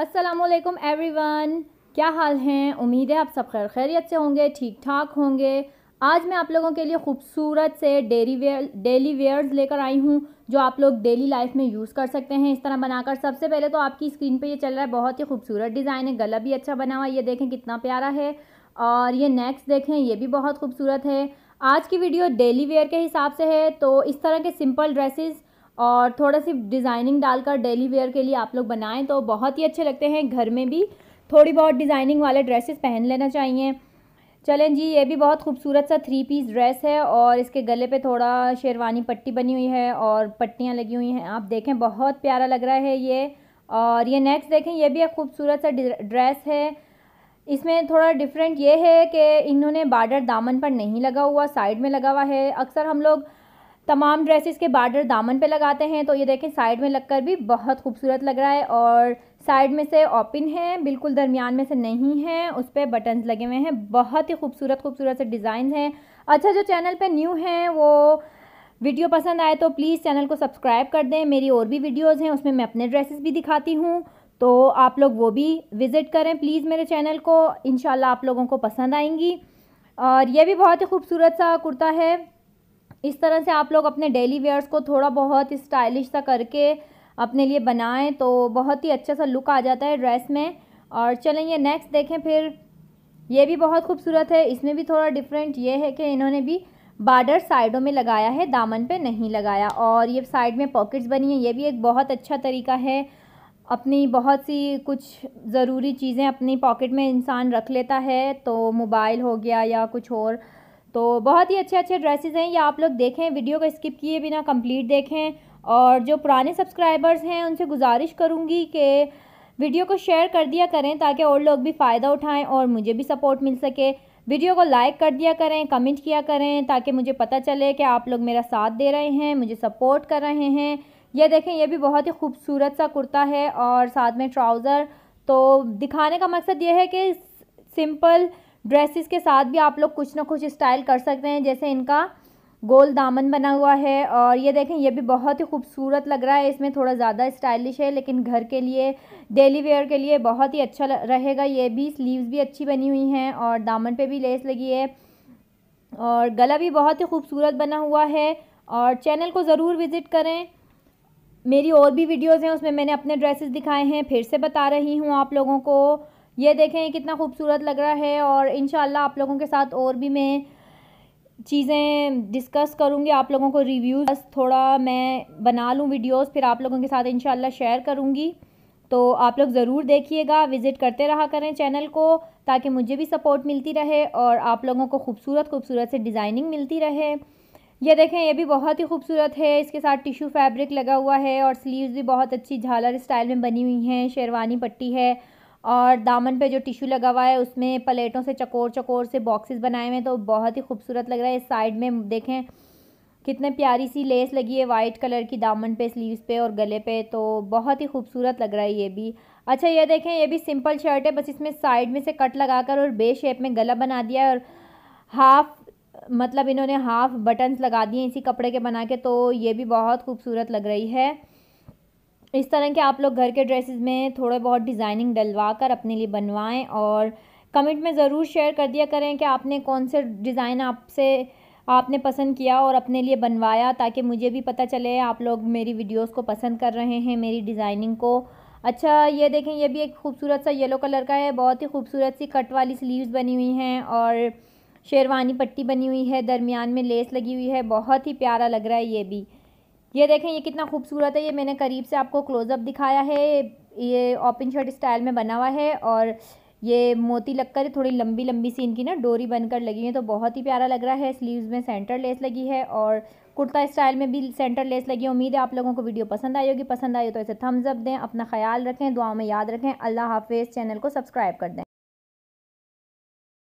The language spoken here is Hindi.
असलकम एवरीवन क्या हाल हैं उम्मीद है आप सब खैर खैरियत से होंगे ठीक ठाक होंगे आज मैं आप लोगों के लिए खूबसूरत से डेली वेयर डेली वेयर्स लेकर आई हूँ जो आप लोग डेली लाइफ में यूज़ कर सकते हैं इस तरह बनाकर सबसे पहले तो आपकी स्क्रीन पे ये चल रहा है बहुत ही खूबसूरत डिज़ाइन है गला भी अच्छा बना हुआ ये देखें कितना प्यारा है और ये नेक्स्ट देखें ये भी बहुत खूबसूरत है आज की वीडियो डेली वेयर के हिसाब से है तो इस तरह के सिंपल ड्रेसेस और थोड़ा सी डिज़ाइनिंग डालकर डेली वेयर के लिए आप लोग बनाएं तो बहुत ही अच्छे लगते हैं घर में भी थोड़ी बहुत डिज़ाइनिंग वाले ड्रेसेस पहन लेना चाहिए चलें जी ये भी बहुत खूबसूरत सा थ्री पीस ड्रेस है और इसके गले पे थोड़ा शेरवानी पट्टी बनी हुई है और पट्टियाँ लगी हुई हैं आप देखें बहुत प्यारा लग रहा है ये और ये नेक्स्ट देखें यह भी एक खूबसूरत सा ड्रेस है इसमें थोड़ा डिफरेंट ये है कि इन्होंने बार्डर दामन पर नहीं लगा हुआ साइड में लगा हुआ है अक्सर हम लोग तमाम ड्रेसेस के बार्डर दामन पे लगाते हैं तो ये देखें साइड में लगकर भी बहुत खूबसूरत लग रहा है और साइड में से ओपन है बिल्कुल दरमियान में से नहीं है उस पर बटन्स लगे हुए हैं बहुत ही खूबसूरत खूबसूरत से डिज़ाइन हैं अच्छा जो चैनल पे न्यू हैं वो वीडियो पसंद आए तो प्लीज़ चैनल को सब्सक्राइब कर दें मेरी और भी वीडियोज़ हैं उसमें मैं अपने ड्रेसेस भी दिखाती हूँ तो आप लोग वो भी विज़िट करें प्लीज़ मेरे चैनल को इन आप लोगों को पसंद आएंगी और यह भी बहुत ही खूबसूरत सा कुर्ता है इस तरह से आप लोग अपने डेली वेयर्स को थोड़ा बहुत स्टाइलिश सा करके अपने लिए बनाएं तो बहुत ही अच्छा सा लुक आ जाता है ड्रेस में और चलें ये नेक्स्ट देखें फिर ये भी बहुत खूबसूरत है इसमें भी थोड़ा डिफरेंट ये है कि इन्होंने भी बार्डर साइडों में लगाया है दामन पे नहीं लगाया और ये साइड में पॉकेट्स बनी है ये भी एक बहुत अच्छा तरीका है अपनी बहुत सी कुछ ज़रूरी चीज़ें अपनी पॉकेट में इंसान रख लेता है तो मोबाइल हो गया या कुछ और तो बहुत ही अच्छे अच्छे ड्रेसेस हैं ये आप लोग देखें वीडियो को स्किप किए बिना कंप्लीट देखें और जो पुराने सब्सक्राइबर्स हैं उनसे गुजारिश करूँगी कि वीडियो को शेयर कर दिया करें ताकि और लोग भी फ़ायदा उठाएँ और मुझे भी सपोर्ट मिल सके वीडियो को लाइक कर दिया करें कमेंट किया करें ताकि मुझे पता चले कि आप लोग मेरा साथ दे रहे हैं मुझे सपोर्ट कर रहे हैं ये देखें ये भी बहुत ही खूबसूरत सा कुर्ता है और साथ में ट्राउज़र तो दिखाने का मकसद ये है कि सिंपल ड्रेसेस के साथ भी आप लोग कुछ ना कुछ स्टाइल कर सकते हैं जैसे इनका गोल दामन बना हुआ है और ये देखें ये भी बहुत ही खूबसूरत लग रहा है इसमें थोड़ा ज़्यादा स्टाइलिश है लेकिन घर के लिए डेली वेयर के लिए बहुत ही अच्छा रहेगा ये भी स्लीव्स भी अच्छी बनी हुई हैं और दामन पे भी लेस लगी है और गला भी बहुत ही खूबसूरत बना हुआ है और चैनल को ज़रूर विज़िट करें मेरी और भी वीडियोज़ हैं उसमें मैंने अपने ड्रेसेस दिखाए हैं फिर से बता रही हूँ आप लोगों को ये देखें कितना खूबसूरत लग रहा है और इन आप लोगों के साथ और भी मैं चीज़ें डिस्कस करूँगी आप लोगों को रिव्यूज़ बस थोड़ा मैं बना लूँ वीडियोस फिर आप लोगों के साथ इन शेयर करूँगी तो आप लोग ज़रूर देखिएगा विज़िट करते रहा करें चैनल को ताकि मुझे भी सपोर्ट मिलती रहे और आप लोगों को खूबसूरत खूबसूरत से डिज़ाइनिंग मिलती रहे ये देखें ये भी बहुत ही खूबसूरत है इसके साथ टिशू फैब्रिक लगा हुआ है और स्लीव्स भी बहुत अच्छी झालर स्टाइल में बनी हुई हैं शेरवानी पट्टी है और दामन पे जो टिश्यू लगा हुआ है उसमें प्लेटों से चकोर चकोर से बॉक्सेस बनाए हुए हैं तो बहुत ही खूबसूरत लग रहा है इस साइड में देखें कितने प्यारी सी लेस लगी है वाइट कलर की दामन पे स्लीव्स पे और गले पे तो बहुत ही खूबसूरत लग रहा है ये भी अच्छा ये देखें ये भी सिंपल शर्ट है बस इसमें साइड में से कट लगाकर और बे शेप में गला बना दिया है और हाफ मतलब इन्होंने हाफ बटन्स लगा दिए इसी कपड़े के बना के तो ये भी बहुत खूबसूरत लग रही है इस तरह के आप लोग घर के ड्रेसेस में थोड़े बहुत डिज़ाइनिंग डलवा कर अपने लिए बनवाएं और कमेंट में ज़रूर शेयर कर दिया करें कि आपने कौन से डिज़ाइन आपसे आपने पसंद किया और अपने लिए बनवाया ताकि मुझे भी पता चले आप लोग मेरी वीडियोस को पसंद कर रहे हैं मेरी डिज़ाइनिंग को अच्छा ये देखें ये भी एक खूबसूरत सा येलो कलर का है बहुत ही खूबसूरत सी कट वाली स्लीव्स बनी हुई हैं और शेरवानी पट्टी बनी हुई है दरमियान में लेस लगी हुई है बहुत ही प्यारा लग रहा है ये भी ये देखें ये कितना खूबसूरत है ये मैंने करीब से आपको क्लोज़अप दिखाया है ये ओपन शर्ट स्टाइल में बना हुआ है और ये मोती लगकर थोड़ी लंबी लंबी सी इनकी ना डोरी बनकर लगी है तो बहुत ही प्यारा लग रहा है स्लीव्स में सेंटर लेस लगी है और कुर्ता स्टाइल में भी सेंटर लेस लगी है उम्मीद है आप लोगों को वीडियो पसंद आई होगी पसंद आई हो तो इसे थम्स अप दें अपना ख्याल रखें दुआ में याद रखें अल्लाह हाफिज़ चैनल को सब्सक्राइब कर दें